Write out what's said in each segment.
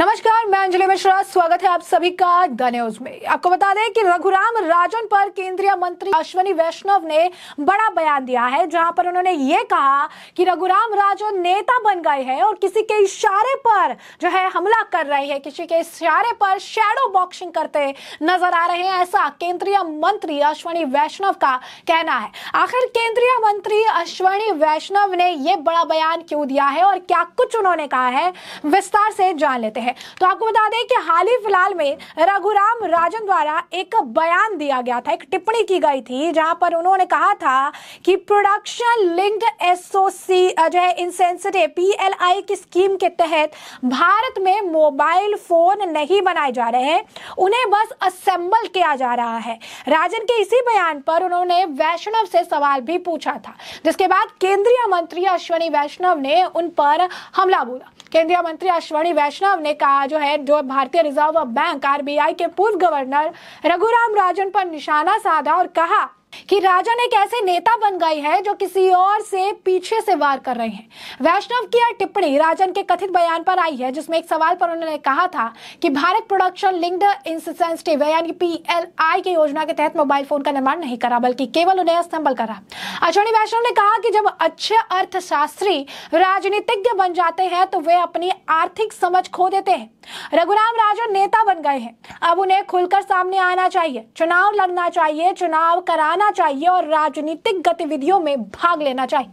नमस्कार मैं अंजलि मिश्रा स्वागत है आप सभी का द न्यूज में आपको बता दें कि रघुराम राजन पर केंद्रीय मंत्री अश्वनी वैष्णव ने बड़ा बयान दिया है जहां पर उन्होंने ये कहा कि रघुराम राजन नेता बन गए हैं और किसी के इशारे पर जो है हमला कर रहे हैं किसी के इशारे पर शेडो बॉक्सिंग करते नजर आ रहे हैं ऐसा केंद्रीय मंत्री अश्वनी वैष्णव का कहना है आखिर केंद्रीय मंत्री अश्वनी वैष्णव ने यह बड़ा बयान क्यों दिया है और क्या कुछ उन्होंने कहा है विस्तार से जान लेते हैं है तो आपको बता दें कि हाल ही फिलहाल में रघुराम राजन द्वारा एक बयान दिया गया था एक टिप्पणी की गई थी जहां पर उन्होंने कहा था कि प्रोडक्शन लिंक्ड एसओसी जो है इंसेंसिटिव पीएलआई की स्कीम के तहत भारत में मोबाइल फोन नहीं बनाए जा रहे हैं उन्हें बस असेंबल किया जा रहा है राजन के इसी बयान पर उन्होंने वैष्णव से सवाल भी पूछा था जिसके बाद केंद्रीय मंत्री अश्वनी वैष्णव ने उन पर हमला बोला केंद्रीय मंत्री अश्वनी वैष्णव ने कहा जो है जो भारतीय रिजर्व बैंक आरबीआई के पूर्व गवर्नर रघुराम राजन पर निशाना साधा और कहा कि राजन एक ऐसे नेता बन गए हैं जो किसी और से पीछे से वार कर रहे हैं वैष्णव की यह टिप्पणी राजन के कथित बयान पर आई है जिसमें एक सवाल पर उन्होंने कहा था कि भारत प्रोडक्शन लिंक्ड इंसेंसिटिव यानी पीएलआई की योजना के तहत मोबाइल फोन का निर्माण नहीं करा बल्कि केवल उन्हें अस्तंबल करा अश्वनी वैष्णव ने कहा कि जब अच्छे अर्थशास्त्री राजनीतिज्ञ बन जाते हैं तो वे अपनी आर्थिक समझ खो देते हैं रघुराम राजन नेता गए हैं अब उन्हें खुलकर सामने आना चाहिए चुनाव लड़ना चाहिए चुनाव कराना चाहिए और राजनीतिक गतिविधियों में भाग लेना चाहिए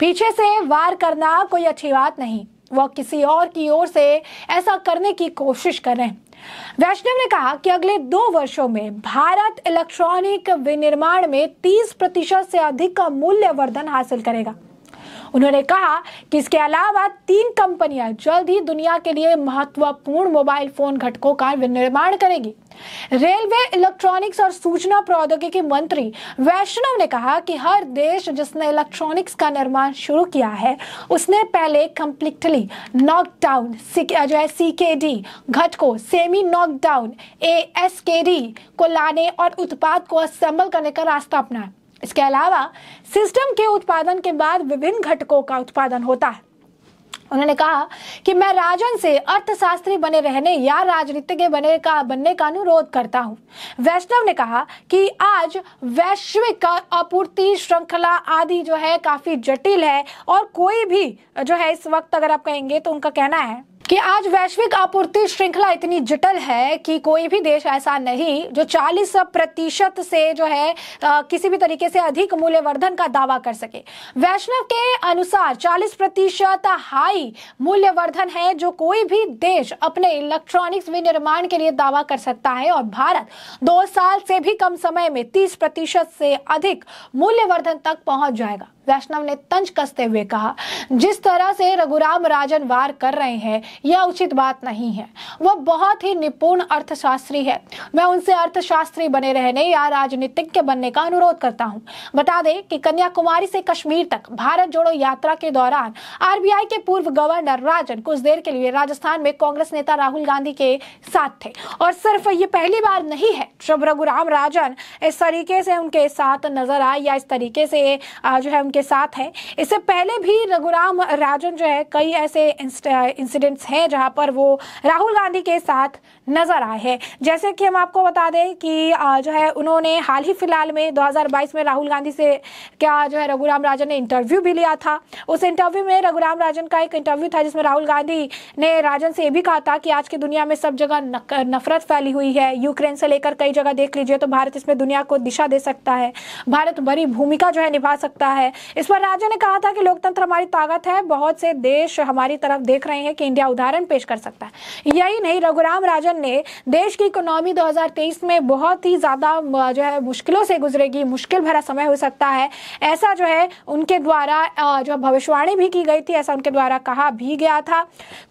पीछे से वार करना कोई अच्छी बात नहीं वह किसी और की ओर से ऐसा करने की कोशिश कर रहे हैं वैष्णव ने कहा कि अगले दो वर्षों में भारत इलेक्ट्रॉनिक विनिर्माण में 30 प्रतिशत से अधिक का मूल्य वर्धन हासिल करेगा उन्होंने कहा कि इसके अलावा तीन कंपनियां जल्द ही दुनिया के लिए महत्वपूर्ण मोबाइल फोन घटकों का विनिर्माण करेगी रेलवे इलेक्ट्रॉनिक्स और सूचना प्रौद्योगिकी मंत्री वैष्णव ने कहा कि हर देश जिसने इलेक्ट्रॉनिक्स का निर्माण शुरू किया है उसने पहले कम्प्लीटली नॉकडाउन सी के डी घटकों सेमी नॉकडाउन ए एस के डी को लाने और उत्पाद को असेंबल करने का रास्ता अपनाया इसके अलावा सिस्टम के उत्पादन के बाद विभिन्न घटकों का उत्पादन होता है उन्होंने कहा कि मैं राजन से अर्थशास्त्री बने रहने या राजनीतिज्ञ बने का बनने का अनुरोध करता हूं। वैष्णव ने कहा कि आज वैश्विक आपूर्ति श्रृंखला आदि जो है काफी जटिल है और कोई भी जो है इस वक्त अगर आप कहेंगे तो उनका कहना है कि आज वैश्विक आपूर्ति श्रृंखला इतनी जटिल है कि कोई भी देश ऐसा नहीं जो 40 प्रतिशत से जो है आ, किसी भी तरीके से अधिक मूल्यवर्धन का दावा कर सके वैष्णव के अनुसार 40 प्रतिशत हाई मूल्यवर्धन है जो कोई भी देश अपने इलेक्ट्रॉनिक्स विनिर्माण के लिए दावा कर सकता है और भारत दो साल से भी कम समय में तीस प्रतिशत से अधिक मूल्यवर्धन तक पहुंच जाएगा वैष्णव ने तंज कसते हुए कहा जिस तरह से रघुराम राजन वार कर रहे हैं यह उचित बात नहीं है वह बहुत ही निपुण अर्थशास्त्री है मैं उनसे अर्थशास्त्री बने रहने या राजनीतिज्ञ बनने का अनुरोध करता हूं। बता दें कि कन्याकुमारी से कश्मीर तक भारत जोड़ो यात्रा के दौरान आरबीआई के पूर्व गवर्नर राजन कुछ देर के लिए राजस्थान में कांग्रेस नेता राहुल गांधी के साथ थे और सिर्फ ये पहली बार नहीं है जब रघुराम राजन इस तरीके से उनके साथ नजर आए या इस तरीके से जो है उनके साथ हैं इससे पहले भी रघुराम राजन जो है कई ऐसे इंसिडेंट्स हैं जहां पर वो राहुल गांधी के साथ नजर आए हैं जैसे कि हम आपको बता दें कि जो है उन्होंने हाल ही फिलहाल में 2022 में राहुल गांधी से क्या जो है रघुराम राजन ने इंटरव्यू भी लिया था उस इंटरव्यू में रघुराम राजन का एक इंटरव्यू था जिसमें राहुल गांधी ने राजन से ये भी कहा था कि आज की दुनिया में सब जगह नफरत फैली हुई है यूक्रेन से लेकर कई जगह देख लीजिए तो भारत इसमें दुनिया को दिशा दे सकता है भारत बड़ी भूमिका जो है निभा सकता है इस पर राजन ने कहा था कि लोकतंत्र हमारी ताकत है बहुत से देश हमारी तरफ देख रहे हैं कि इंडिया उदाहरण पेश कर सकता है यही नहीं रघुराम राजन सेशन ने देश की इकोनॉमी 2023 में बहुत ही ज़्यादा जो है मुश्किलों से गुजरेगी मुश्किल भरा समय हो सकता है ऐसा जो है उनके द्वारा जो भविष्यवाणी भी की गई थी ऐसा उनके द्वारा कहा भी गया था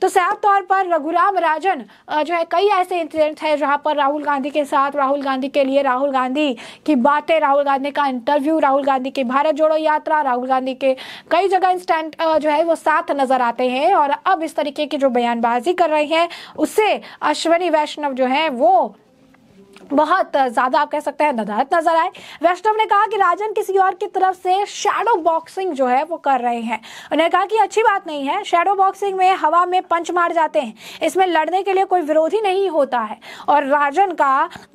तो साफ तौर पर रघुराम राजन जो है कई ऐसे इंसिडेंट है जहां पर राहुल गांधी के साथ राहुल गांधी के लिए राहुल गांधी की बातें राहुल गांधी का इंटरव्यू राहुल गांधी की भारत जोड़ो यात्रा राहुल गांधी के कई जगह इंस्टेंट जो है वो साथ नजर आते हैं और अब इस तरीके की जो बयानबाजी कर रही हैं उससे अश्वनी वैष्णव जो है वो बहुत ज्यादा आप कह सकते हैं नदारत नजर आए वैष्णव ने कहा कि राजन किसी और की तरफ से शेडो बॉक्सिंग जो है वो कर रहे हैं उन्होंने कहा कि अच्छी बात नहीं है शेडो बॉक्सिंग में हवा में पंच मार जाते हैं इसमें लड़ने के लिए कोई विरोधी नहीं होता है और राजन का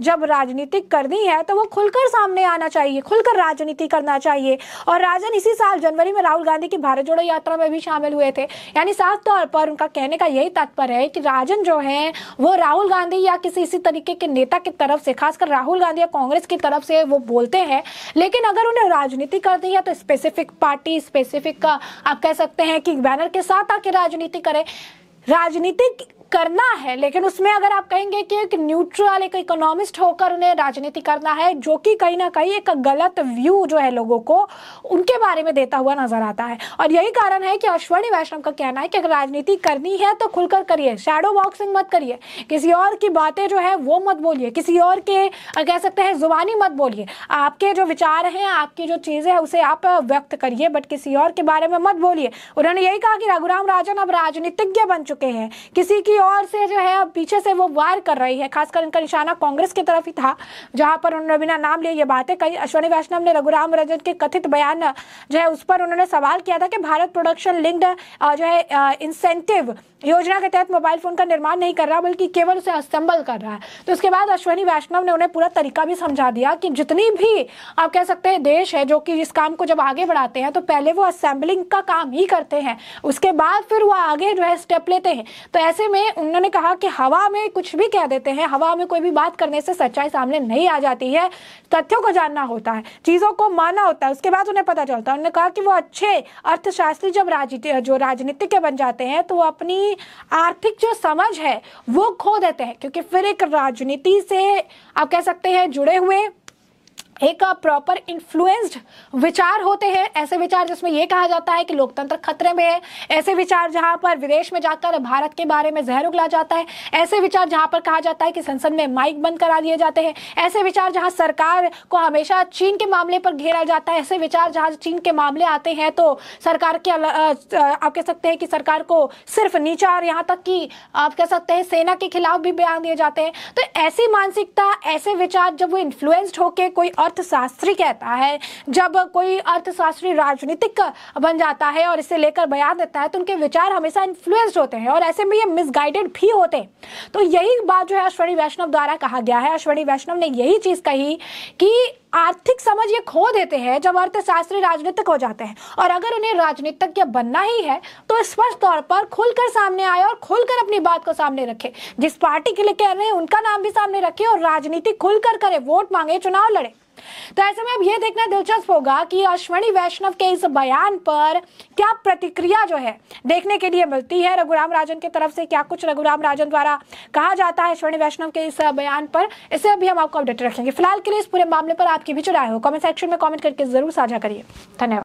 जब राजनीतिक करनी है तो वो खुलकर सामने आना चाहिए खुलकर राजनीति करना चाहिए और राजन इसी साल जनवरी में राहुल गांधी की भारत जोड़ो यात्रा में भी शामिल हुए थे यानी साफ तौर पर उनका कहने का यही तात्पर्य है कि राजन जो है वो राहुल गांधी या किसी इसी तरीके के नेता की तरफ से खासकर राहुल गांधी या कांग्रेस की तरफ से वो बोलते हैं लेकिन अगर उन्हें राजनीति करनी है तो स्पेसिफिक पार्टी स्पेसिफिक आप कह सकते हैं कि बैनर के साथ आके राजनीति करें राजनीतिक करना है लेकिन उसमें अगर आप कहेंगे कि एक न्यूट्रल एक इकोनॉमिस्ट होकर उन्हें राजनीति करना है जो कि कहीं ना कहीं एक गलत व्यू जो है लोगों को उनके बारे में देता हुआ नजर आता है और यही कारण है कि अश्वनी वैष्णव का कहना है कि अगर राजनीति करनी है तो खुलकर करिए शेडो बॉक्सिंग मत करिए किसी और की बातें जो है वो मत बोलिए किसी और के कह सकते हैं जुबानी मत बोलिए आपके जो विचार हैं आपकी जो चीज़ें हैं उसे आप व्यक्त करिए बट किसी और के बारे में मत बोलिए उन्होंने यही कहा कि रघुराम राजन अब राजनीतिज्ञ बन चुके चुके हैं किसी की ओर से जो है पीछे से वो वार कर रही है खासकर इनका निशाना कांग्रेस की तरफ ही था जहां पर उन्होंने बिना नाम लिए ये बातें कही अश्वनी वैष्णव ने रघुराम रजन के कथित बयान जो है उस पर उन्होंने सवाल किया था कि भारत प्रोडक्शन लिंक्ड जो है इंसेंटिव योजना के तहत मोबाइल फ़ोन का निर्माण नहीं कर रहा बल्कि केवल उसे असेंबल कर रहा है तो उसके बाद अश्वनी वैष्णव ने उन्हें पूरा तरीका भी समझा दिया कि जितनी भी आप कह सकते हैं देश है जो कि इस काम को जब आगे बढ़ाते हैं तो पहले वो असेंबलिंग का काम ही करते हैं उसके बाद फिर वो आगे जो है स्टेप लेते हैं तो ऐसे में उन्होंने कहा कि हवा में कुछ भी कह देते हैं हवा में कोई भी बात करने से सच्चाई सामने नहीं आ जाती है तथ्यों को जानना होता है चीज़ों को मानना होता है उसके बाद उन्हें पता चलता है उन्होंने कहा कि वो अच्छे अर्थशास्त्री जब राजनीति जो राजनीतिज्ञ बन जाते हैं तो वो अपनी आर्थिक जो समझ है वो खो देते हैं क्योंकि फिर एक राजनीति से आप कह सकते हैं जुड़े हुए एक प्रॉपर इन्फ्लुएंस्ड विचार होते हैं ऐसे विचार जिसमें यह कहा जाता है कि लोकतंत्र खतरे में है ऐसे विचार जहां पर विदेश में जाकर भारत के बारे में जहर उगला जाता है ऐसे विचार जहां पर कहा जाता है कि संसद में माइक बंद करा दिए जाते हैं ऐसे विचार जहां सरकार को हमेशा चीन के मामले पर घेरा जाता है ऐसे विचार जहां चीन के मामले आते हैं तो सरकार के आप कह सकते हैं कि सरकार को सिर्फ नीचा और यहाँ तक कि आप कह सकते हैं सेना के खिलाफ भी बयान दिए जाते हैं तो ऐसी मानसिकता ऐसे विचार जब वो इन्फ्लुएंस्ड होकर कोई अर्थशास्त्री कहता है जब कोई अर्थशास्त्री राजनीतिक बन जाता है और इसे लेकर बयान देता है तो उनके विचार हमेशा इन्फ्लुएंस्ड होते हैं और ऐसे में ये मिसगाइडेड भी होते हैं तो यही बात जो है अश्वनी वैष्णव द्वारा कहा गया है अश्वनी वैष्णव ने यही चीज़ कही कि आर्थिक समझ ये खो देते हैं जब अर्थशास्त्री राजनीतिक हो जाते हैं और अगर उन्हें राजनीतिज्ञ बनना ही है तो स्पष्ट तौर पर खुलकर सामने आए और खुलकर अपनी बात को सामने रखे जिस पार्टी के लिए कह रहे हैं उनका नाम भी सामने रखे और राजनीति खुलकर करे वोट मांगे चुनाव लड़े तो ऐसे में अब यह देखना दिलचस्प होगा कि अश्वनी वैष्णव के इस बयान पर क्या प्रतिक्रिया जो है देखने के लिए मिलती है रघुराम राजन की तरफ से क्या कुछ रघुराम राजन द्वारा कहा जाता है अश्वनी वैष्णव के इस बयान पर इसे भी हम आपको अपडेट रखेंगे फिलहाल के लिए इस पूरे मामले पर आपकी आपकी भी चुराए हो कमेंट सेक्शन में कॉमेंट करके जरूर साझा करिए धन्यवाद